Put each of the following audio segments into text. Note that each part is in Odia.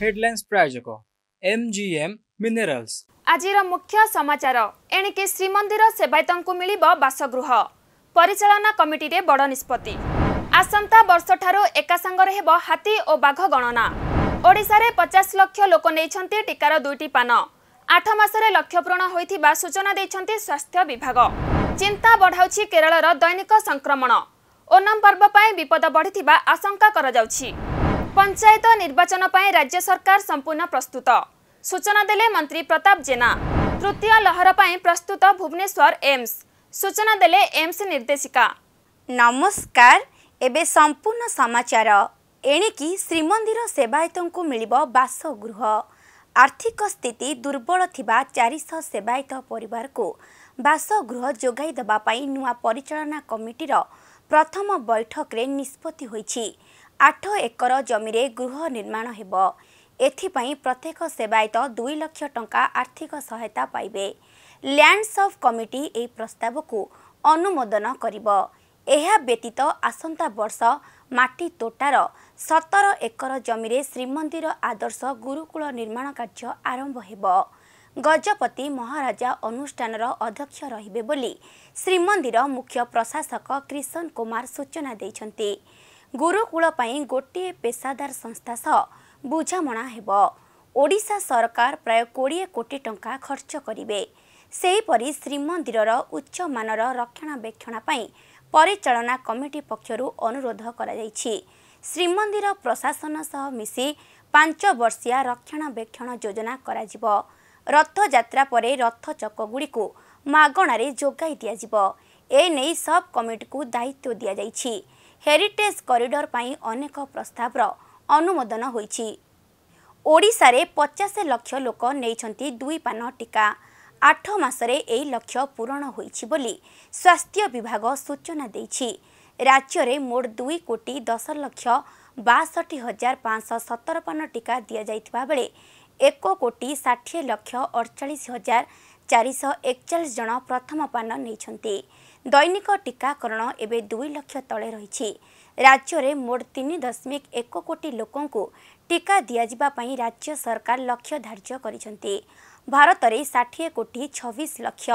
ହେଡ୍ଲାଇନ୍ସ ପ୍ରାୟୋଜକ ଏମ୍ଜିଏମ୍ ମିନେରାଲ୍ସ ଆଜିର ମୁଖ୍ୟ ସମାଚାର ଏଣିକି ଶ୍ରୀମନ୍ଦିର ସେବାୟତଙ୍କୁ ମିଳିବ ବାସଗୃହ ପରିଚାଳନା କମିଟିରେ ବଡ଼ ନିଷ୍ପତ୍ତି ଆସନ୍ତା ବର୍ଷଠାରୁ ଏକାସାଙ୍ଗରେ ହେବ ହାତୀ ଓ ବାଘ ଗଣନା ଓଡ଼ିଶାରେ ପଚାଶ ଲକ୍ଷ ଲୋକ ନେଇଛନ୍ତି ଟିକାର ଦୁଇଟି ପାନ ଆଠ ମାସରେ ଲକ୍ଷ୍ୟ ପୂରଣ ହୋଇଥିବା ସୂଚନା ଦେଇଛନ୍ତି ସ୍ୱାସ୍ଥ୍ୟ ବିଭାଗ ଚିନ୍ତା ବଢ଼ାଉଛି କେରଳର ଦୈନିକ ସଂକ୍ରମଣ ଓନମ୍ ପର୍ବ ପାଇଁ ବିପଦ ବଢ଼ିଥିବା ଆଶଙ୍କା କରାଯାଉଛି ପଞ୍ଚାୟତ ନିର୍ବାଚନ ପାଇଁ ରାଜ୍ୟ ସରକାର ସମ୍ପୂର୍ଣ୍ଣ ପ୍ରସ୍ତୁତ ସୂଚନା ଦେଲେ ମନ୍ତ୍ରୀ ପ୍ରତାପ ଜେନା ତୃତୀୟ ଲହର ପାଇଁ ପ୍ରସ୍ତୁତ ଭୁବନେଶ୍ୱର ଏମ୍ସ ସୂଚନା ଦେଲେ ଏମ୍ସ ନିର୍ଦ୍ଦେଶିକା ନମସ୍କାର ଏବେ ସମ୍ପୂର୍ଣ୍ଣ ସମାଚାର ଏଣିକି ଶ୍ରୀମନ୍ଦିର ସେବାୟତଙ୍କୁ ମିଳିବ ବାସଗୃହ ଆର୍ଥିକ ସ୍ଥିତି ଦୁର୍ବଳ ଥିବା ଚାରିଶହ ସେବାୟତ ପରିବାରକୁ ବାସଗୃହ ଯୋଗାଇ ଦେବା ପାଇଁ ନୂଆ ପରିଚାଳନା କମିଟିର ପ୍ରଥମ ବୈଠକରେ ନିଷ୍ପତ୍ତି ହୋଇଛି ଆଠ ଏକର ଜମିରେ ଗୃହ ନିର୍ମାଣ ହେବ ଏଥିପାଇଁ ପ୍ରତ୍ୟେକ ସେବାୟତ ଦୁଇ ଲକ୍ଷ ଟଙ୍କା ଆର୍ଥିକ ସହାୟତା ପାଇବେ ଲ୍ୟାଣ୍ଡସ ଅଫ୍ କମିଟି ଏହି ପ୍ରସ୍ତାବକୁ ଅନୁମୋଦନ କରିବ ଏହା ବ୍ୟତୀତ ଆସନ୍ତା ବର୍ଷ ମାଟି ତୋଟାର ସତର ଏକର ଜମିରେ ଶ୍ରୀମନ୍ଦିର ଆଦର୍ଶ ଗୁରୁକୁଳ ନିର୍ମାଣ କାର୍ଯ୍ୟ ଆରମ୍ଭ ହେବ ଗଜପତି ମହାରାଜା ଅନୁଷ୍ଠାନର ଅଧ୍ୟକ୍ଷ ରହିବେ ବୋଲି ଶ୍ରୀମନ୍ଦିର ମୁଖ୍ୟ ପ୍ରଶାସକ କ୍ରିଷନ କୁମାର ସୂଚନା ଦେଇଛନ୍ତି ଗୁରୁକୁଳ ପାଇଁ ଗୋଟିଏ ପେସାଦାର ସଂସ୍ଥା ସହ ବୁଝାମଣା ହେବ ଓଡ଼ିଶା ସରକାର ପ୍ରାୟ କୋଡ଼ିଏ କୋଟି ଟଙ୍କା ଖର୍ଚ୍ଚ କରିବେ ସେହିପରି ଶ୍ରୀମନ୍ଦିରର ଉଚ୍ଚମାନର ରକ୍ଷଣାବେକ୍ଷଣ ପାଇଁ ପରିଚାଳନା କମିଟି ପକ୍ଷରୁ ଅନୁରୋଧ କରାଯାଇଛି ଶ୍ରୀମନ୍ଦିର ପ୍ରଶାସନ ସହ ମିଶି ପାଞ୍ଚ ବର୍ଷିଆ ରକ୍ଷଣାବେକ୍ଷଣ ଯୋଜନା କରାଯିବ ରଥଯାତ୍ରା ପରେ ରଥଚକଗୁଡ଼ିକୁ ମାଗଣାରେ ଯୋଗାଇ ଦିଆଯିବ ଏ ନେଇ ସବ୍ କମିଟିକୁ ଦାୟିତ୍ୱ ଦିଆଯାଇଛି ହେରିଟେଜ୍ କରିଡର୍ ପାଇଁ ଅନେକ ପ୍ରସ୍ତାବର ଅନୁମୋଦନ ହୋଇଛି ଓଡ଼ିଶାରେ ପଚାଶ ଲକ୍ଷ ଲୋକ ନେଇଛନ୍ତି ଦୁଇ ପାନ ଟିକା ଆଠ ମାସରେ ଏହି ଲକ୍ଷ୍ୟ ପୂରଣ ହୋଇଛି ବୋଲି ସ୍ୱାସ୍ଥ୍ୟ ବିଭାଗ ସୂଚନା ଦେଇଛି ରାଜ୍ୟରେ ମୋଟ ଦୁଇ କୋଟି ଦଶ ଲକ୍ଷ ବାଷଠି ହଜାର ପାଞ୍ଚଶହ ସତର ପାନ ଟିକା ଦିଆଯାଇଥିବା ବେଳେ ଏକ କୋଟି ଷାଠିଏ ଲକ୍ଷ ଅଡ଼ଚାଳିଶ ହଜାର ଚାରିଶହ ଏକଚାଳିଶ ଜଣ ପ୍ରଥମ ପାନ ନେଇଛନ୍ତି ଦୈନିକ ଟିକାକରଣ ଏବେ ଦୁଇ ଲକ୍ଷ ତଳେ ରହିଛି ରାଜ୍ୟରେ ମୋଟ ତିନି ଦଶମିକ ଏକ କୋଟି ଲୋକଙ୍କୁ ଟିକା ଦିଆଯିବା ପାଇଁ ରାଜ୍ୟ ସରକାର ଲକ୍ଷ୍ୟ ଧାର୍ଯ୍ୟ କରିଛନ୍ତି ଭାରତରେ ଷାଠିଏ କୋଟି ଛବିଶ ଲକ୍ଷ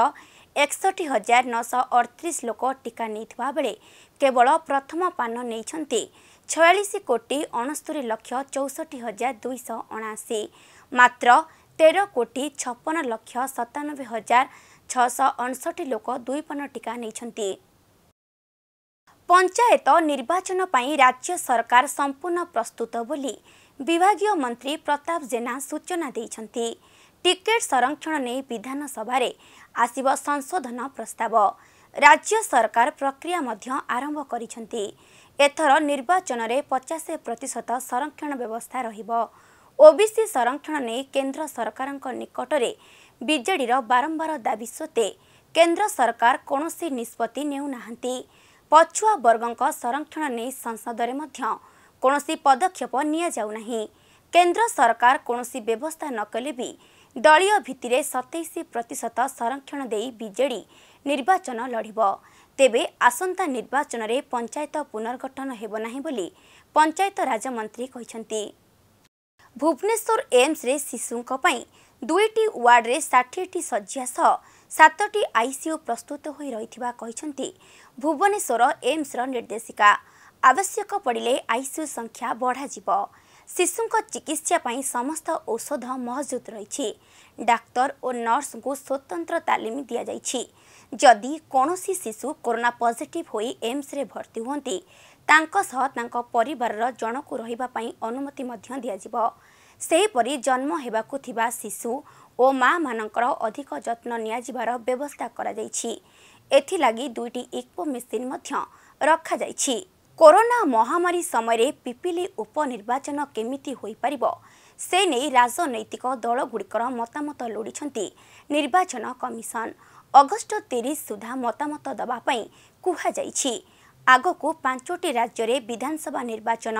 ଏକଷଠି ହଜାର ନଅଶହ ଅଠତିରିଶ ଲୋକ ଟିକା ନେଇଥିବା ବେଳେ କେବଳ ପ୍ରଥମ ପାନ ନେଇଛନ୍ତି ଛୟାଳିଶ କୋଟି ଅଣସ୍ତରୀ ଲକ୍ଷ ଚଉଷଠି ହଜାର ଦୁଇଶହ ଅଣାଅଶୀ ମାତ୍ର ତେର କୋଟି ଛପନ ଲକ୍ଷ ସତାନବେ ହଜାର ଛଅଶହ ଲୋକ ଦୁଇପନ ଟିକା ନେଇଛନ୍ତି ପଞ୍ଚାୟତ ନିର୍ବାଚନ ପାଇଁ ରାଜ୍ୟ ସରକାର ସମ୍ପୂର୍ଣ୍ଣ ପ୍ରସ୍ତୁତ ବୋଲି ବିଭାଗୀୟ ମନ୍ତ୍ରୀ ପ୍ରତାପ ଜେନା ସୂଚନା ଦେଇଛନ୍ତି ଟିକେଟ୍ ସଂରକ୍ଷଣ ନେଇ ବିଧାନସଭାରେ ଆସିବ ସଂଶୋଧନ ପ୍ରସ୍ତାବ ରାଜ୍ୟ ସରକାର ପ୍ରକ୍ରିୟା ମଧ୍ୟ ଆରମ୍ଭ କରିଛନ୍ତି ଏଥର ନିର୍ବାଚନରେ ପଚାଶ ପ୍ରତିଶତ ସଂରକ୍ଷଣ ବ୍ୟବସ୍ଥା ରହିବ ଓବିସି ସଂରକ୍ଷଣ ନେଇ କେନ୍ଦ୍ର ସରକାରଙ୍କ ନିକଟରେ ବିଜେଡ଼ିର ବାରମ୍ବାର ଦାବି ସତ୍ତ୍ୱେ କେନ୍ଦ୍ର ସରକାର କୌଣସି ନିଷ୍ପତ୍ତି ନେଉନାହାନ୍ତି ପଛୁଆ ବର୍ଗଙ୍କ ସଂରକ୍ଷଣ ନେଇ ସଂସଦରେ ମଧ୍ୟ କୌଣସି ପଦକ୍ଷେପ ନିଆଯାଉନାହିଁ କେନ୍ଦ୍ର ସରକାର କୌଣସି ବ୍ୟବସ୍ଥା ନକଲେ ବି ଦଳୀୟ ଭିତ୍ତିରେ ସତେଇଶ ପ୍ରତିଶତ ସଂରକ୍ଷଣ ଦେଇ ବିଜେଡ଼ି ନିର୍ବାଚନ ଲଢ଼ିବ ତେବେ ଆସନ୍ତା ନିର୍ବାଚନରେ ପଞ୍ଚାୟତ ପୁନର୍ଗଠନ ହେବ ନାହିଁ ବୋଲି ପଞ୍ଚାୟତ ରାଜମନ୍ତ୍ରୀ କହିଛନ୍ତି ଭୁବନେଶ୍ୱର ଏମ୍ସରେ ଶିଶୁଙ୍କ ପାଇଁ ଦୁଇଟି ୱାର୍ଡରେ ଷାଠିଏଟି ଶଯ୍ୟା ସହ ସାତଟି ଆଇସିୟୁ ପ୍ରସ୍ତୁତ ହୋଇ ରହିଥିବା କହିଛନ୍ତି ଭୁବନେଶ୍ୱର ଏମ୍ସର ନିର୍ଦ୍ଦେଶିକା ଆବଶ୍ୟକ ପଡ଼ିଲେ ଆଇସିୟୁ ସଂଖ୍ୟା ବଢ଼ାଯିବ ଶିଶୁଙ୍କ ଚିକିତ୍ସା ପାଇଁ ସମସ୍ତ ଔଷଧ ମହଜୁଦ ରହିଛି ଡାକ୍ତର ଓ ନର୍ସଙ୍କୁ ସ୍ୱତନ୍ତ୍ର ତାଲିମ ଦିଆଯାଇଛି ଯଦି କୌଣସି ଶିଶୁ କରୋନା ପଜିଟିଭ୍ ହୋଇ ଏମ୍ସରେ ଭର୍ତ୍ତି ହୁଅନ୍ତି ତାଙ୍କ ସହ ତାଙ୍କ ପରିବାରର ଜଣକୁ ରହିବା ପାଇଁ ଅନୁମତି ମଧ୍ୟ ଦିଆଯିବ ସେହିପରି ଜନ୍ମ ହେବାକୁ ଥିବା ଶିଶୁ ଓ ମା'ମାନଙ୍କର ଅଧିକ ଯତ୍ନ ନିଆଯିବାର ବ୍ୟବସ୍ଥା କରାଯାଇଛି ଏଥିଲାଗି ଦୁଇଟି ଇକ୍ପୋ ମେସିନ୍ ମଧ୍ୟ ରଖାଯାଇଛି କରୋନା ମହାମାରୀ ସମୟରେ ପିପିଲି ଉପନିର୍ବାଚନ କେମିତି ହୋଇପାରିବ ସେ ନେଇ ରାଜନୈତିକ ଦଳଗୁଡ଼ିକର ମତାମତ ଲୋଡ଼ିଛନ୍ତି ନିର୍ବାଚନ କମିଶନ ଅଗଷ୍ଟ ତିରିଶ ସୁଦ୍ଧା ମତାମତ ଦେବା ପାଇଁ କୁହାଯାଇଛି ଆଗକୁ ପାଞ୍ଚଟି ରାଜ୍ୟରେ ବିଧାନସଭା ନିର୍ବାଚନ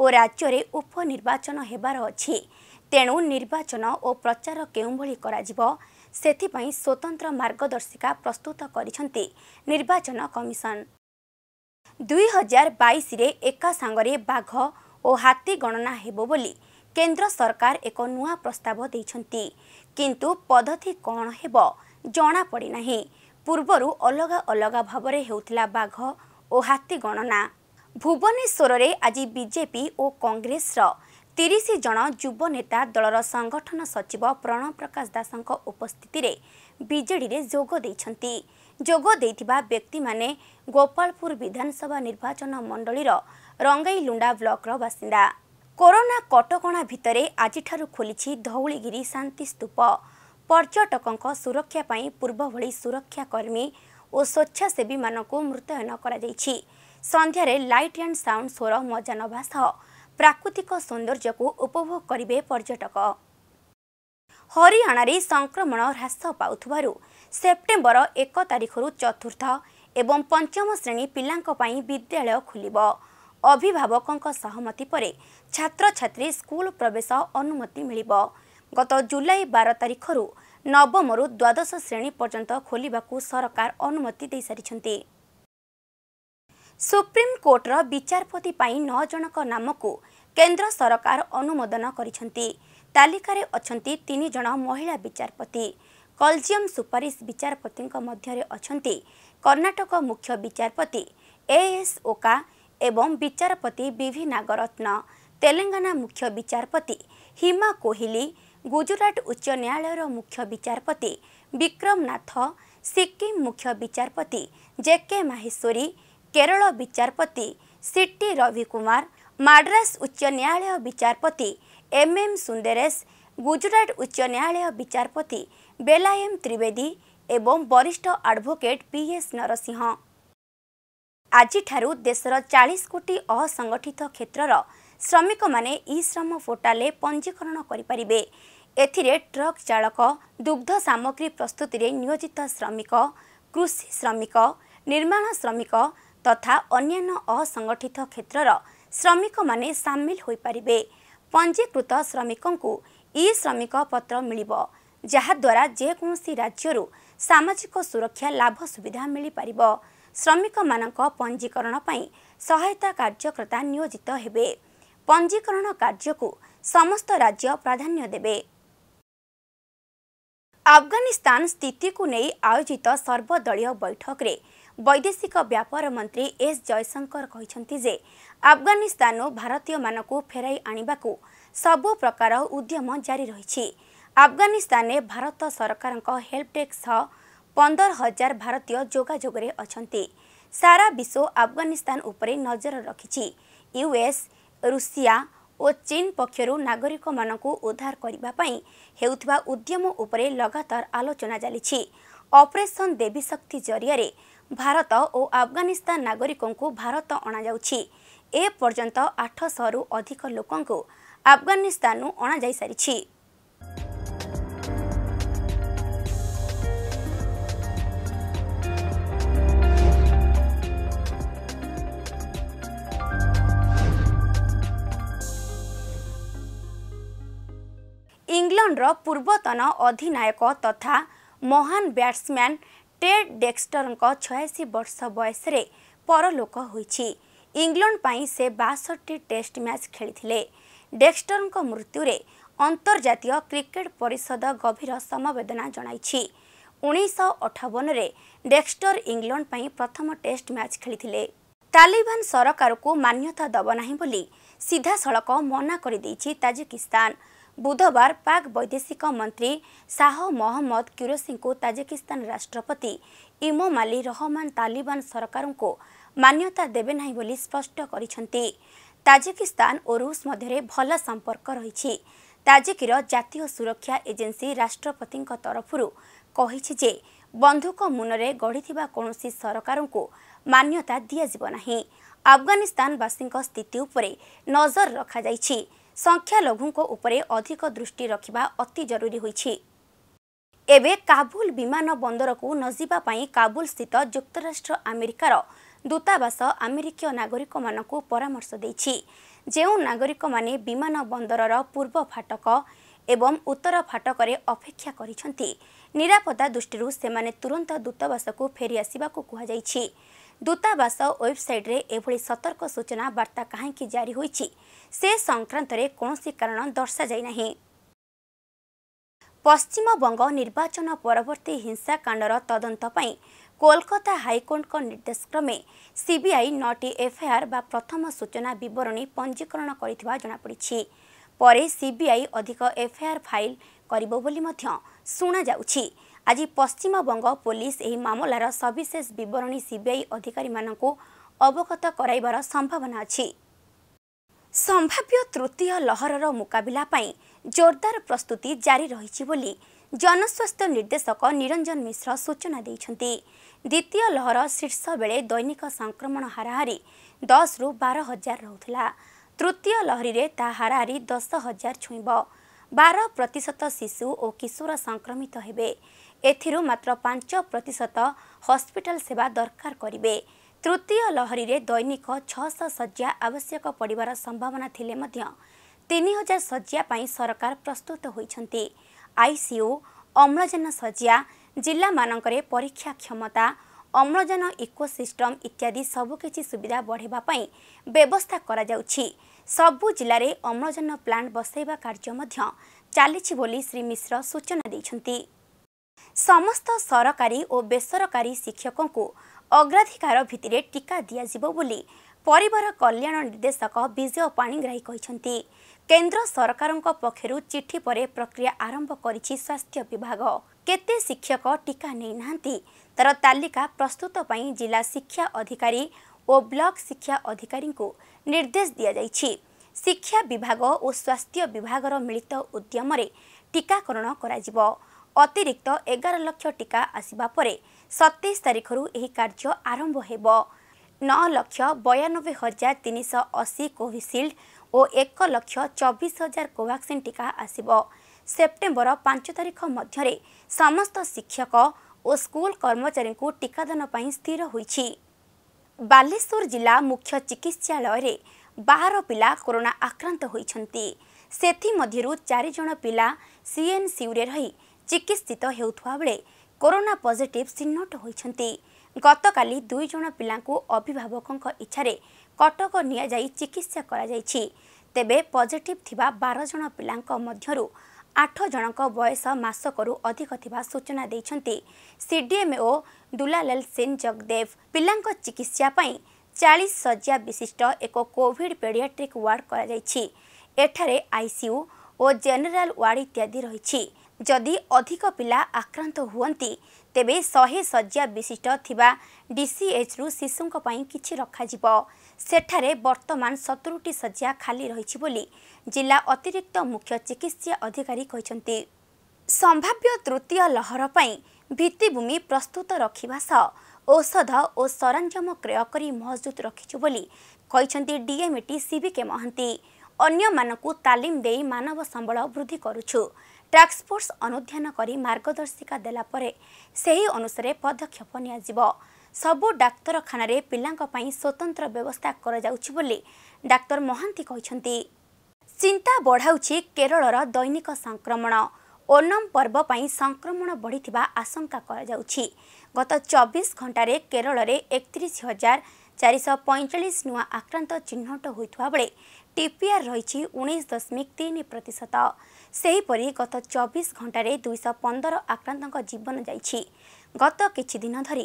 ଓ ରାଜ୍ୟରେ ଉପନିର୍ବାଚନ ହେବାର ଅଛି ତେଣୁ ନିର୍ବାଚନ ଓ ପ୍ରଚାର କେଉଁଭଳି କରାଯିବ ସେଥିପାଇଁ ସ୍ୱତନ୍ତ୍ର ମାର୍ଗଦର୍ଶିକା ପ୍ରସ୍ତୁତ କରିଛନ୍ତି ନିର୍ବାଚନ କମିଶନ ଦୁଇହଜାର ବାଇଶରେ ଏକା ସାଙ୍ଗରେ ବାଘ ଓ ହାତୀ ଗଣନା ହେବ ବୋଲି କେନ୍ଦ୍ର ସରକାର ଏକ ନୂଆ ପ୍ରସ୍ତାବ ଦେଇଛନ୍ତି କିନ୍ତୁ ପଦ୍ଧତି କ'ଣ ହେବ ଜଣାପଡ଼ିନାହିଁ ପୂର୍ବରୁ ଅଲଗା ଅଲଗା ଭାବରେ ହେଉଥିଲା ବାଘ ଓ ହାତୀ ଗଣନା ଭୁବନେଶ୍ୱରରେ ଆଜି ବିଜେପି ଓ କଂଗ୍ରେସର ତିରିଶ ଜଣ ଯୁବ ନେତା ଦଳର ସଂଗଠନ ସଚିବ ପ୍ରଣବ ପ୍ରକାଶ ଦାସଙ୍କ ଉପସ୍ଥିତିରେ ବିଜେଡ଼ିରେ ଯୋଗ ଦେଇଛନ୍ତି ଯୋଗ ଦେଇଥିବା ବ୍ୟକ୍ତିମାନେ ଗୋପାଳପୁର ବିଧାନସଭା ନିର୍ବାଚନ ମଣ୍ଡଳୀର ରଙ୍ଗାଇଲୁଣ୍ଡା ବ୍ଲକର ବାସିନ୍ଦା କରୋନା କଟକଣା ଭିତରେ ଆଜିଠାରୁ ଖୋଲିଛି ଧଉଳିଗିରି ଶାନ୍ତି ସ୍ତୂପ ପର୍ଯ୍ୟଟକଙ୍କ ସୁରକ୍ଷା ପାଇଁ ପୂର୍ବଭଳି ସୁରକ୍ଷାକର୍ମୀ ଓ ସ୍ୱେଚ୍ଛାସେବୀମାନଙ୍କୁ ମୃତୟନ କରାଯାଇଛି ସନ୍ଧ୍ୟାରେ ଲାଇଟ୍ ଆଣ୍ଡ ସାଉଣ୍ଡ ସ୍ୱର ମଜା ନେବା ସହ ପ୍ରାକୃତିକ ସୌନ୍ଦର୍ଯ୍ୟକୁ ଉପଭୋଗ କରିବେ ପର୍ଯ୍ୟଟକ ହରିୟାଣାରେ ସଂକ୍ରମଣ ହ୍ରାସ ପାଉଥିବାରୁ ସେପ୍ଟେମ୍ବର ଏକ ତାରିଖରୁ ଚତୁର୍ଥ ଏବଂ ପଞ୍ଚମ ଶ୍ରେଣୀ ପିଲାଙ୍କ ପାଇଁ ବିଦ୍ୟାଳୟ ଖୋଲିବ ଅଭିଭାବକଙ୍କ ସହମତି ପରେ ଛାତ୍ରଛାତ୍ରୀ ସ୍କୁଲ ପ୍ରବେଶ ଅନୁମତି ମିଳିବ ଗତ ଜୁଲାଇ ବାର ତାରିଖରୁ ନବମରୁ ଦ୍ୱାଦଶ ଶ୍ରେଣୀ ପର୍ଯ୍ୟନ୍ତ ଖୋଲିବାକୁ ସରକାର ଅନୁମତି ଦେଇସାରିଛନ୍ତି ସୁପ୍ରିମକୋର୍ଟର ବିଚାରପତି ପାଇଁ ନଅ ଜଣଙ୍କ ନାମକୁ କେନ୍ଦ୍ର ସରକାର ଅନୁମୋଦନ କରିଛନ୍ତି ତାଲିକାରେ ଅଛନ୍ତି ତିନି ଜଣ ମହିଳା ବିଚାରପତି କଲଜିୟମ ସୁପାରିଶ ବିଚାରପତିଙ୍କ ମଧ୍ୟରେ ଅଛନ୍ତି କର୍ଣ୍ଣାଟକ ମୁଖ୍ୟ ବିଚାରପତି ଏଏସ୍ ଓକା ଏବଂ ବିଚାରପତି ବିଭି ନାଗରତ୍ନ ତେଲେଙ୍ଗାନା ମୁଖ୍ୟ ବିଚାରପତି ହିମା କୋହଲି ଗୁଜୁରାଟ ଉଚ୍ଚ ନ୍ୟାୟାଳୟର ମୁଖ୍ୟ ବିଚାରପତି ବିକ୍ରମ ନାଥ ସିକିମ୍ ମୁଖ୍ୟ ବିଚାରପତି ଜେକେ ମାହେଶ୍ୱରୀ କେରଳ ବିଚାରପତି ସି ଟି ରବି କୁମାର ମାଡ୍ରାସ୍ ଉଚ୍ଚ ନ୍ୟାୟାଳୟ ବିଚାରପତି ଏମ୍ ଏମ୍ ସୁନ୍ଦରେଶ ଗୁଜରାଟ ଉଚ୍ଚ ନ୍ୟାୟାଳୟ ବିଚାରପତି ବେଲାଏମ୍ ତ୍ରିବେଦୀ ଏବଂ ବରିଷ୍ଠ ଆଡ଼ଭୋକେଟ୍ ପି ଏସ୍ ନରସିଂହ ଆଜିଠାରୁ ଦେଶର ଚାଳିଶ କୋଟି ଅସଙ୍ଗଠିତ କ୍ଷେତ୍ରର ଶ୍ରମିକମାନେ ଇ ଶ୍ରମ ପୋର୍ଟାଲରେ ପଞ୍ଜୀକରଣ କରିପାରିବେ ଏଥିରେ ଟ୍ରକ୍ ଚାଳକ ଦୁଗ୍ଧ ସାମଗ୍ରୀ ପ୍ରସ୍ତୁତିରେ ନିୟୋଜିତ ଶ୍ରମିକ କୃଷି ଶ୍ରମିକ ନିର୍ମାଣ ଶ୍ରମିକ ତଥା ଅନ୍ୟାନ୍ୟ ଅସଂଗଠିତ କ୍ଷେତ୍ରର ଶ୍ରମିକମାନେ ସାମିଲ ହୋଇପାରିବେ ପଞ୍ଜୀକୃତ ଶ୍ରମିକଙ୍କୁ ଇ ଶ୍ରମିକ ପତ୍ର ମିଳିବ ଯାହାଦ୍ୱାରା ଯେକୌଣସି ରାଜ୍ୟରୁ ସାମାଜିକ ସୁରକ୍ଷା ଲାଭ ସୁବିଧା ମିଳିପାରିବ ଶ୍ରମିକମାନଙ୍କ ପଞ୍ଜୀକରଣ ପାଇଁ ସହାୟତା କାର୍ଯ୍ୟକର୍ତ୍ତା ନିୟୋଜିତ ହେବେ ପଞ୍ଜୀକରଣ କାର୍ଯ୍ୟକୁ ସମସ୍ତ ରାଜ୍ୟ ପ୍ରାଧାନ୍ୟ ଦେବେ ଆଫଗାନିସ୍ତାନ ସ୍ଥିତିକୁ ନେଇ ଆୟୋଜିତ ସର୍ବଦଳୀୟ ବୈଠକରେ ବୈଦେଶିକ ବ୍ୟାପାର ମନ୍ତ୍ରୀ ଏସ୍ ଜୟଶଙ୍କର କହିଛନ୍ତି ଯେ ଆଫଗାନିସ୍ତାନରୁ ଭାରତୀୟମାନଙ୍କୁ ଫେରାଇ ଆଣିବାକୁ ସବୁ ପ୍ରକାର ଉଦ୍ୟମ ଜାରି ରହିଛି ଆଫଗାନିସ୍ତାନରେ ଭାରତ ସରକାରଙ୍କ ହେଲ୍ପଡେସ୍କ ସହ ପନ୍ଦର ହଜାର ଭାରତୀୟ ଯୋଗାଯୋଗରେ ଅଛନ୍ତି ସାରା ବିଶ୍ୱ ଆଫଗାନିସ୍ତାନ ଉପରେ ନଜର ରଖିଛି ୟୁଏସ୍ ରୁଷିଆ ଓ ଚୀନ ପକ୍ଷରୁ ନାଗରିକମାନଙ୍କୁ ଉଦ୍ଧାର କରିବା ପାଇଁ ହେଉଥିବା ଉଦ୍ୟମ ଉପରେ ଲଗାତାର ଆଲୋଚନା ଚାଲିଛି ଅପରେସନ୍ ଦେବୀ ଶକ୍ତି ଜରିଆରେ ଭାରତ ଓ ଆଫଗାନିସ୍ତାନ ନାଗରିକଙ୍କୁ ଭାରତ ଅଣାଯାଉଛି ଏପର୍ଯ୍ୟନ୍ତ ଆଠଶହରୁ ଅଧିକ ଲୋକଙ୍କୁ ଆଫଗାନିସ୍ତାନରୁ ଅଣାଯାଇସାରିଛି ଇଂଲଣ୍ଡର ପୂର୍ବତନ ଅଧିନାୟକ ତଥା ମହାନ ବ୍ୟାଟ୍ସମ୍ୟାନ୍ ଟେଡ୍ ଡେକ୍ସଟରଙ୍କ ଛୟାଅଶି ବର୍ଷ ବୟସରେ ପରଲୋକ ହୋଇଛି ଇଂଲଣ୍ଡ ପାଇଁ ସେ ବାଷଠି ଟେଷ୍ଟ ମ୍ୟାଚ୍ ଖେଳିଥିଲେ ଡେକ୍ସଟରଙ୍କ ମୃତ୍ୟୁରେ ଅନ୍ତର୍ଜାତୀୟ କ୍ରିକେଟ୍ ପରିଷଦ ଗଭୀର ସମବେଦନା ଜଣାଇଛି ଉଣେଇଶହ ଅଠାବନରେ ଡେକ୍ସଟର ଇଂଲଣ୍ଡ ପାଇଁ ପ୍ରଥମ ଟେଷ୍ଟ ମ୍ୟାଚ୍ ଖେଳିଥିଲେ ତାଲିବାନ ସରକାରକୁ ମାନ୍ୟତା ଦେବ ନାହିଁ ବୋଲି ସିଧାସଳଖ ମନା କରିଦେଇଛି ତାଜିକିସ୍ତାନ ବୁଧବାର ପାକ୍ ବୈଦେଶିକ ମନ୍ତ୍ରୀ ଶାହ ମହମ୍ମଦ କ୍ୟୁରେସିଙ୍କୁ ତାଜିକିସ୍ତାନ ରାଷ୍ଟ୍ରପତି ଇମୋମାଲି ରହମାନ ତାଲିବାନ ସରକାରଙ୍କୁ ମାନ୍ୟତା ଦେବେ ନାହିଁ ବୋଲି ସ୍ପଷ୍ଟ କରିଛନ୍ତି ତାଜିକିସ୍ତାନ ଓ ରୁଷ ମଧ୍ୟରେ ଭଲ ସମ୍ପର୍କ ରହିଛି ତାଜିକିର ଜାତୀୟ ସୁରକ୍ଷା ଏଜେନ୍ସି ରାଷ୍ଟ୍ରପତିଙ୍କ ତରଫରୁ କହିଛି ଯେ ବନ୍ଧୁକ ମୁନରେ ଗଢ଼ିଥିବା କୌଣସି ସରକାରଙ୍କୁ ମାନ୍ୟତା ଦିଆଯିବ ନାହିଁ ଆଫଗାନିସ୍ତାନବାସୀଙ୍କ ସ୍ଥିତି ଉପରେ ନଜର ରଖାଯାଇଛି ସଂଖ୍ୟାଲଘୁଙ୍କ ଉପରେ ଅଧିକ ଦୃଷ୍ଟି ରଖିବା ଅତି ଜରୁରୀ ହୋଇଛି ଏବେ କାବୁଲ ବିମାନ ବନ୍ଦରକୁ ନଯିବା ପାଇଁ କାବୁଲସ୍ଥିତ ଯୁକ୍ତରାଷ୍ଟ୍ର ଆମେରିକାର ଦୂତାବାସ ଆମେରିକୀୟ ନାଗରିକମାନଙ୍କୁ ପରାମର୍ଶ ଦେଇଛି ଯେଉଁ ନାଗରିକମାନେ ବିମାନ ବନ୍ଦରର ପୂର୍ବ ଫାଟକ ଏବଂ ଉତ୍ତର ଫାଟକରେ ଅପେକ୍ଷା କରିଛନ୍ତି ନିରାପତ୍ତା ଦୃଷ୍ଟିରୁ ସେମାନେ ତୁରନ୍ତ ଦୂତାବାସକୁ ଫେରିଆସିବାକୁ କୁହାଯାଇଛି ଦୂତାବାସ ୱେବ୍ସାଇଟ୍ରେ ଏଭଳି ସତର୍କ ସୂଚନା ବାର୍ତ୍ତା କାହିଁକି ଜାରି ହୋଇଛି ସେ ସଂକ୍ରାନ୍ତରେ କୌଣସି କାରଣ ଦର୍ଶାଯାଇନାହିଁ ପଶ୍ଚିମବଙ୍ଗ ନିର୍ବାଚନ ପରବର୍ତ୍ତୀ ହିଂସାକାଣ୍ଡର ତଦନ୍ତ ପାଇଁ କୋଲକାତା ହାଇକୋର୍ଟଙ୍କ ନିର୍ଦ୍ଦେଶକ୍ରମେ ସିବିଆଇ ନଅଟି ଏଫ୍ଆଇଆର୍ ବା ପ୍ରଥମ ସୂଚନା ବିବରଣୀ ପଞ୍ଜୀକରଣ କରିଥିବା ଜଣାପଡ଼ିଛି ପରେ ସିବିଆଇ ଅଧିକ ଏଫ୍ଆଇଆର୍ ଫାଇଲ୍ କରିବ ବୋଲି ମଧ୍ୟ ଶୁଣାଯାଉଛି ଆଜି ପଶ୍ଚିମବଙ୍ଗ ପୋଲିସ ଏହି ମାମଲାର ସବିଶେଷ ବିବରଣୀ ସିବିଆଇ ଅଧିକାରୀମାନଙ୍କୁ ଅବଗତ କରାଇବାର ସମ୍ଭାବନା ଅଛି ସମ୍ଭାବ୍ୟ ତୃତୀୟ ଲହରର ମୁକାବିଲା ପାଇଁ ଜୋରଦାର ପ୍ରସ୍ତୁତି ଜାରି ରହିଛି ବୋଲି ଜନସ୍ୱାସ୍ଥ୍ୟ ନିର୍ଦ୍ଦେଶକ ନିରଞ୍ଜନ ମିଶ୍ର ସୂଚନା ଦେଇଛନ୍ତି ଦ୍ୱିତୀୟ ଲହର ଶୀର୍ଷ ବେଳେ ଦୈନିକ ସଂକ୍ରମଣ ହାରାହାରି ଦଶରୁ ବାର ହଜାର ରହୁଥିଲା ତୃତୀୟ ଲହରୀରେ ତାହା ହାରାହାରି ଦଶ ହଜାର ଛୁଇଁବ ବାର ପ୍ରତିଶତ ଶିଶୁ ଓ କିଶୋର ସଂକ୍ରମିତ ହେବେ ଏଥିରୁ ମାତ୍ର ପାଞ୍ଚ ପ୍ରତିଶତ ହସ୍ପିଟାଲ ସେବା ଦରକାର କରିବେ ତୃତୀୟ ଲହରୀରେ ଦୈନିକ ଛଅଶହ ଶଯ୍ୟା ଆବଶ୍ୟକ ପଡ଼ିବାର ସମ୍ଭାବନା ଥିଲେ ମଧ୍ୟ ତିନି ହଜାର ଶଯ୍ୟା ପାଇଁ ସରକାର ପ୍ରସ୍ତୁତ ହୋଇଛନ୍ତି ଆଇସିୟୁ ଅମ୍ଳଜାନ ଶଯ୍ୟା ଜିଲ୍ଲାମାନଙ୍କରେ ପରୀକ୍ଷା କ୍ଷମତା ଅମ୍ଳଜାନ ଇକୋସିଷ୍ଟମ ଇତ୍ୟାଦି ସବୁକିଛି ସୁବିଧା ବଢ଼ାଇବା ପାଇଁ ବ୍ୟବସ୍ଥା କରାଯାଉଛି ସବୁ ଜିଲ୍ଲାରେ ଅମ୍ଳଜାନ ପ୍ଲାଣ୍ଟ ବସାଇବା କାର୍ଯ୍ୟ ମଧ୍ୟ ଚାଲିଛି ବୋଲି ଶ୍ରୀ ମିଶ୍ର ସୂଚନା ଦେଇଛନ୍ତି ସମସ୍ତ ସରକାରୀ ଓ ବେସରକାରୀ ଶିକ୍ଷକଙ୍କୁ ଅଗ୍ରାଧିକାର ଭିତ୍ତିରେ ଟିକା ଦିଆଯିବ ବୋଲି ପରିବାର କଲ୍ୟାଣ ନିର୍ଦ୍ଦେଶକ ବିଜୟ ପାଣିଗ୍ରାହୀ କହିଛନ୍ତି କେନ୍ଦ୍ର ସରକାରଙ୍କ ପକ୍ଷରୁ ଚିଠି ପରେ ପ୍ରକ୍ରିୟା ଆରମ୍ଭ କରିଛି ସ୍ୱାସ୍ଥ୍ୟ ବିଭାଗ କେତେ ଶିକ୍ଷକ ଟିକା ନେଇନାହାନ୍ତି ତା'ର ତାଲିକା ପ୍ରସ୍ତୁତ ପାଇଁ ଜିଲ୍ଲା ଶିକ୍ଷା ଅଧିକାରୀ ଓ ବ୍ଲକ ଶିକ୍ଷା ଅଧିକାରୀଙ୍କୁ ନିର୍ଦ୍ଦେଶ ଦିଆଯାଇଛି ଶିକ୍ଷା ବିଭାଗ ଓ ସ୍ୱାସ୍ଥ୍ୟ ବିଭାଗର ମିଳିତ ଉଦ୍ୟମରେ ଟିକାକରଣ କରାଯିବ ଅତିରିକ୍ତ ଏଗାର ଲକ୍ଷ ଟିକା ଆସିବା ପରେ ସତେଇଶ ତାରିଖରୁ ଏହି କାର୍ଯ୍ୟ ଆରମ୍ଭ ହେବ ନଅ ଲକ୍ଷ ବୟାନବେ ହଜାର ତିନିଶହ ଅଶୀ କୋଭିସିଲ୍ଡ ଓ ଏକ ଲକ୍ଷ ଚବିଶ ହଜାର କୋଭାକ୍ସିନ୍ ଟିକା ଆସିବ ସେପ୍ଟେମ୍ବର ପାଞ୍ଚ ତାରିଖ ମଧ୍ୟରେ ସମସ୍ତ ଶିକ୍ଷକ ଓ ସ୍କୁଲ କର୍ମଚାରୀଙ୍କୁ ଟିକାଦାନ ପାଇଁ ସ୍ଥିର ହୋଇଛି ବାଲେଶ୍ୱର ଜିଲ୍ଲା ମୁଖ୍ୟ ଚିକିତ୍ସାଳୟରେ ବାର ପିଲା କରୋନା ଆକ୍ରାନ୍ତ ହୋଇଛନ୍ତି ସେଥିମଧ୍ୟରୁ ଚାରିଜଣ ପିଲା ସିଏନ୍ସିୟୁରେ ରହି ଚିକିତ୍ସିତ ହେଉଥିବା ବେଳେ କରୋନା ପଜିଟିଭ୍ ଚିହ୍ନଟ ହୋଇଛନ୍ତି ଗତକାଲି ଦୁଇ ଜଣ ପିଲାଙ୍କୁ ଅଭିଭାବକଙ୍କ ଇଚ୍ଛାରେ କଟକ ନିଆଯାଇ ଚିକିତ୍ସା କରାଯାଇଛି ତେବେ ପଜିଟିଭ୍ ଥିବା ବାର ଜଣ ପିଲାଙ୍କ ମଧ୍ୟରୁ ଆଠ ଜଣଙ୍କ ବୟସ ମାସକରୁ ଅଧିକ ଥିବା ସୂଚନା ଦେଇଛନ୍ତି ସିଡିଏମ୍ଓ ଦୁଲାଲାଲ ସେନ ଜଗଦେବ ପିଲାଙ୍କ ଚିକିତ୍ସା ପାଇଁ ଚାଳିଶ ଶଯ୍ୟା ବିଶିଷ୍ଟ ଏକ କୋଭିଡ୍ ପେଡିଆଟ୍ରିକ୍ ୱାର୍ଡ କରାଯାଇଛି ଏଠାରେ ଆଇସିୟୁ ଓ ଜେନେରାଲ ୱାର୍ଡ ଇତ୍ୟାଦି ରହିଛି ଯଦି ଅଧିକ ପିଲା ଆକ୍ରାନ୍ତ ହୁଅନ୍ତି ତେବେ ଶହେ ଶଯ୍ୟା ବିଶିଷ୍ଟ ଥିବା ଡିସିଏଚ୍ରୁ ଶିଶୁଙ୍କ ପାଇଁ କିଛି ରଖାଯିବ ସେଠାରେ ବର୍ତ୍ତମାନ ସତୁରିଟି ଶଯ୍ୟା ଖାଲି ରହିଛି ବୋଲି ଜିଲ୍ଲା ଅତିରିକ୍ତ ମୁଖ୍ୟ ଚିକିତ୍ସା ଅଧିକାରୀ କହିଛନ୍ତି ସମ୍ଭାବ୍ୟ ତୃତୀୟ ଲହର ପାଇଁ ଭିତ୍ତିଭୂମି ପ୍ରସ୍ତୁତ ରଖିବା ସହ ଔଷଧ ଓ ସରଞ୍ଜାମ କ୍ରୟ କରି ମହଜୁଦ ରଖିଛୁ ବୋଲି କହିଛନ୍ତି ଡିଏମ୍ଇଟି ସିଭିକେ ମହାନ୍ତି ଅନ୍ୟମାନଙ୍କୁ ତାଲିମ ଦେଇ ମାନବ ସମ୍ବଳ ବୃଦ୍ଧି କରୁଛୁ ଟ୍ରାକ୍ସଫୋର୍ସ ଅନୁଧ୍ୟାନ କରି ମାର୍ଗଦର୍ଶିକା ଦେଲାପରେ ସେହି ଅନୁସାରେ ପଦକ୍ଷେପ ନିଆଯିବ ସବୁ ଡାକ୍ତରଖାନାରେ ପିଲାଙ୍କ ପାଇଁ ସ୍ୱତନ୍ତ୍ର ବ୍ୟବସ୍ଥା କରାଯାଉଛି ବୋଲି ଡାକ୍ତର ମହାନ୍ତି କହିଛନ୍ତି ଚିନ୍ତା ବଢ଼ାଉଛି କେରଳର ଦୈନିକ ସଂକ୍ରମଣ ଓନମ୍ ପର୍ବ ପାଇଁ ସଂକ୍ରମଣ ବଢ଼ିଥିବା ଆଶଙ୍କା କରାଯାଉଛି ଗତ ଚବିଶ ଘଣ୍ଟାରେ କେରଳରେ ଏକତିରିଶ ହଜାର ଚାରିଶହ ପଇଁଚାଳିଶ ନୂଆ ଆକ୍ରାନ୍ତ ଚିହ୍ନଟ ହୋଇଥିବା ବେଳେ ଟିପିଆର୍ ରହିଛି ଉଣେଇଶ ଦଶମିକ ତିନି ପ୍ରତିଶତ ସେହିପରି ଗତ ଚବିଶ ଘଣ୍ଟାରେ ଦୁଇଶହ ପନ୍ଦର ଆକ୍ରାନ୍ତଙ୍କ ଜୀବନ ଯାଇଛି ଗତ କିଛି ଦିନ ଧରି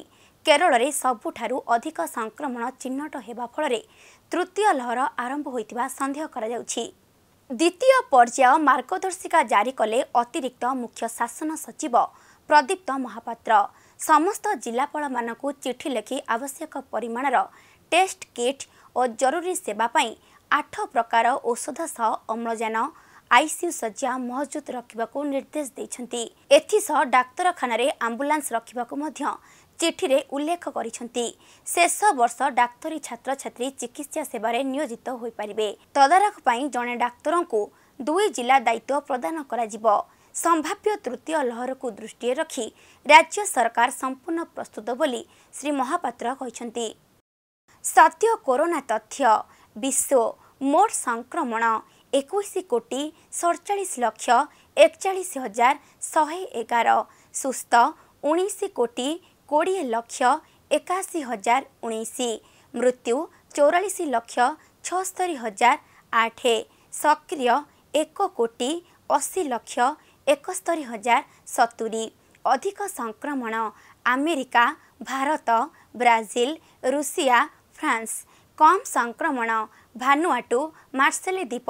କେରଳରେ ସବୁଠାରୁ ଅଧିକ ସଂକ୍ରମଣ ଚିହ୍ନଟ ହେବା ଫଳରେ ତୃତୀୟ ଲହର ଆରମ୍ଭ ହୋଇଥିବା ସନ୍ଦେହ କରାଯାଉଛି ଦ୍ୱିତୀୟ ପର୍ଯ୍ୟାୟ ମାର୍ଗଦର୍ଶିକା ଜାରି କଲେ ଅତିରିକ୍ତ ମୁଖ୍ୟ ଶାସନ ସଚିବ ପ୍ରଦୀପ୍ତ ମହାପାତ୍ର ସମସ୍ତ ଜିଲ୍ଲାପାଳମାନଙ୍କୁ ଚିଠି ଲେଖି ଆବଶ୍ୟକ ପରିମାଣର ଟେଷ୍ଟ କିଟ୍ ଓ ଜରୁରୀ ସେବା ପାଇଁ ଆଠ ପ୍ରକାର ଔଷଧ ସହ ଅମ୍ଳଜାନ ଆଇସିୟୁ ଶଯ୍ୟା ମହଜୁଦ ରଖିବାକୁ ନିର୍ଦ୍ଦେଶ ଦେଇଛନ୍ତି ଏଥିସହ ଡାକ୍ତରଖାନାରେ ଆମ୍ବୁଲାନ୍ସ ରଖିବାକୁ ମଧ୍ୟ ଚିଠିରେ ଉଲ୍ଲେଖ କରିଛନ୍ତି ଶେଷ ବର୍ଷ ଡାକ୍ତରୀ ଛାତ୍ରଛାତ୍ରୀ ଚିକିତ୍ସା ସେବାରେ ନିୟୋଜିତ ହୋଇପାରିବେ ତଦାରଖ ପାଇଁ ଜଣେ ଡାକ୍ତରଙ୍କୁ ଦୁଇ ଜିଲ୍ଲା ଦାୟିତ୍ୱ ପ୍ରଦାନ କରାଯିବ ସମ୍ଭାବ୍ୟ ତୃତୀୟ ଲହରକୁ ଦୃଷ୍ଟିରେ ରଖି ରାଜ୍ୟ ସରକାର ସମ୍ପୂର୍ଣ୍ଣ ପ୍ରସ୍ତୁତ ବୋଲି ଶ୍ରୀ ମହାପାତ୍ର କହିଛନ୍ତି ସତ୍ୟ କରୋନା ତଥ୍ୟ ବିଶ୍ୱ ମୋଟ ସଂକ୍ରମଣ ଏକୋଇଶ କୋଟି ସଡ଼ଚାଳିଶ ଲକ୍ଷ ଏକଚାଳିଶ ହଜାର ଶହେ ଏଗାର ସୁସ୍ଥ ଉଣେଇଶ କୋଟି କୋଡ଼ିଏ ଲକ୍ଷ ଏକାଅଶୀ ହଜାର ଉଣେଇଶ ମୃତ୍ୟୁ ଚଉରାଳିଶ ଲକ୍ଷ ଛଅସ୍ତରୀ ହଜାର ଆଠ ସକ୍ରିୟ ଏକ କୋଟି ଅଶୀ ଲକ୍ଷ ଏକସ୍ତରୀ ହଜାର ସତୁରି ଅଧିକ ସଂକ୍ରମଣ America Bharat Brazil Russia France କମ୍ ସଂକ୍ରମଣ ଭାନୁଆଟୁ ମାର୍ସେଲି ଦ୍ୱୀପ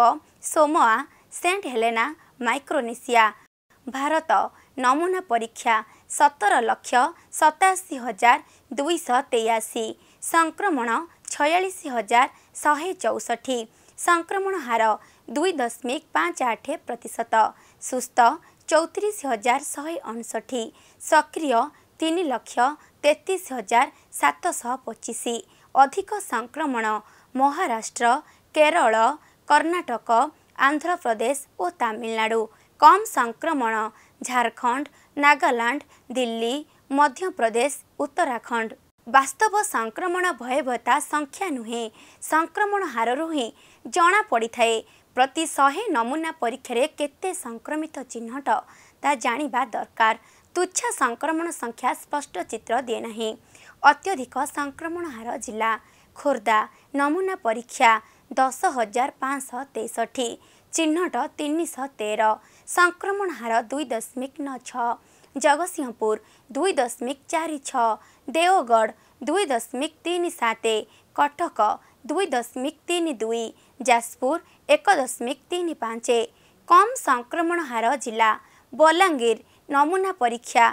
Samoa Saint Helena Micronesia Bharat ନମୁନା ପରୀକ୍ଷା ସତର ଲକ୍ଷ ସତାଅଶୀ ହଜାର ଦୁଇଶହ ତେୟାଅଶୀ ସଂକ୍ରମଣ ଛୟାଳିଶ ହଜାର ଶହେ ଚଉଷଠି ସଂକ୍ରମଣ ହାର ଦୁଇ ଦଶମିକ ପାଞ୍ଚ ଆଠ ପ୍ରତିଶତ ସୁସ୍ଥ ଚଉତିରିଶ ହଜାର ଶହେ ଅଣଷଠି ସକ୍ରିୟ ତିନି ଲକ୍ଷ ତେତିଶ ହଜାର ସାତଶହ ପଚିଶ ଅଧିକ ସଂକ୍ରମଣ ମହାରାଷ୍ଟ୍ର କେରଳ କର୍ଣ୍ଣାଟକ ଆନ୍ଧ୍ରପ୍ରଦେଶ ଓ ତାମିଲନାଡ଼ୁ କମ୍ ସଂକ୍ରମଣ ଝାଡ଼ଖଣ୍ଡ ନାଗାଲାଣ୍ଡ ଦିଲ୍ଲୀ ମଧ୍ୟପ୍ରଦେଶ ଉତ୍ତରାଖଣ୍ଡ ବାସ୍ତବ ସଂକ୍ରମଣ ଭୟବତା ସଂଖ୍ୟା ନୁହେଁ ସଂକ୍ରମଣ ହାରରୁ ହିଁ ଜଣାପଡ଼ିଥାଏ ପ୍ରତି ଶହେ ନମୁନା ପରୀକ୍ଷାରେ କେତେ ସଂକ୍ରମିତ ଚିହ୍ନଟ ତାହା ଜାଣିବା ଦରକାର ତୁଚ୍ଛା ସଂକ୍ରମଣ ସଂଖ୍ୟା ସ୍ପଷ୍ଟ ଚିତ୍ର ଦିଏ ନାହିଁ ଅତ୍ୟଧିକ ସଂକ୍ରମଣ ହାର ଜିଲ୍ଲା ଖୋର୍ଦ୍ଧା ନମୁନା ପରୀକ୍ଷା ଦଶ ହଜାର ପାଞ୍ଚଶହ ତେଷଠି ଚିହ୍ନଟ ତିନିଶହ ତେର ସଂକ୍ରମଣ ହାର ଦୁଇ ଦଶମିକ ନଅ ଛଅ ଜଗତସିଂହପୁର ଦୁଇ ଦଶମିକ ଚାରି ଛଅ ଦେଓଗଡ଼ ଦୁଇ ଦଶମିକ ତିନି ସାତ କଟକ ଦୁଇ ଦଶମିକ ତିନି ଦୁଇ ଯାଜପୁର ଏକ ଦଶମିକ ତିନି ପାଞ୍ଚ କମ୍ ସଂକ୍ରମଣ ହାର ଜିଲ୍ଲା ବଲାଙ୍ଗୀର ନମୁନା ପରୀକ୍ଷା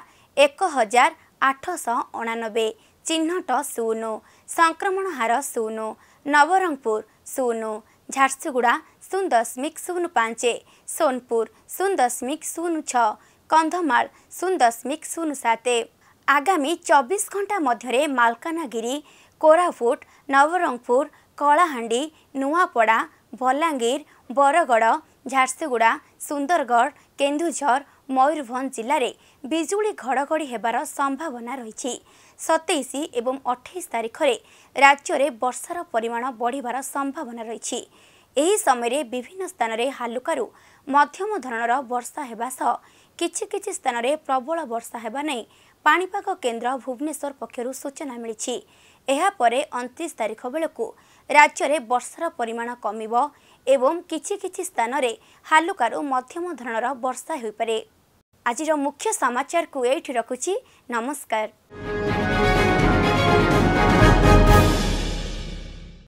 ଏକ ହଜାର ଆଠଶହ ଅଣାନବେ ଚିହ୍ନଟ ଶୂନ ସଂକ୍ରମଣ ହାର ଶୂନ ନବରଙ୍ଗପୁର ଶୂନ ଝାରସୁଗୁଡ଼ା ଶୂନ ଦଶମିକ ଶୂନ ପାଞ୍ଚ ସୋନପୁର ଶୂନ ଦଶମିକ ଶୂନ ଛଅ କନ୍ଧମାଳ ଶୂନ ଦଶମିକ ଶୂନ ସାତ ଆଗାମୀ ଚବିଶ ଘଣ୍ଟା ମଧ୍ୟରେ ମାଲକାନଗିରି କୋରାପୁଟ ନବରଙ୍ଗପୁର କଳାହାଣ୍ଡି ନୂଆପଡ଼ା ବଲାଙ୍ଗୀର ବରଗଡ଼ ଝାରସୁଗୁଡ଼ା ସୁନ୍ଦରଗଡ଼ କେନ୍ଦୁଝର ମୟୂରଭଞ୍ଜ ଜିଲ୍ଲାରେ ବିଜୁଳି ଘଡ଼ଘଡ଼ି ହେବାର ସମ୍ଭାବନା ରହିଛି ସତେଇଶ ଏବଂ ଅଠେଇଶ ତାରିଖରେ ରାଜ୍ୟରେ ବର୍ଷାର ପରିମାଣ ବଢ଼ିବାର ସମ୍ଭାବନା ରହିଛି ଏହି ସମୟରେ ବିଭିନ୍ନ ସ୍ଥାନରେ ହାଲୁକାରୁ ମଧ୍ୟମ ଧରଣର ବର୍ଷା ହେବା ସହ କିଛି କିଛି ସ୍ଥାନରେ ପ୍ରବଳ ବର୍ଷା ହେବା ନେଇ ପାଣିପାଗ କେନ୍ଦ୍ର ଭୁବନେଶ୍ୱର ପକ୍ଷରୁ ସୂଚନା ମିଳିଛି ଏହାପରେ ଅଣତିରିଶ ତାରିଖ ବେଳକୁ ରାଜ୍ୟରେ ବର୍ଷାର ପରିମାଣ କମିବ ଏବଂ କିଛି କିଛି ସ୍ଥାନରେ ହାଲୁକାରୁ ମଧ୍ୟମ ଧରଣର ବର୍ଷା ହୋଇପାରେ ଆଜିର ମୁଖ୍ୟ ସମାଚାରକୁ ଏଇଠି ରଖୁଛି ନମସ୍କାର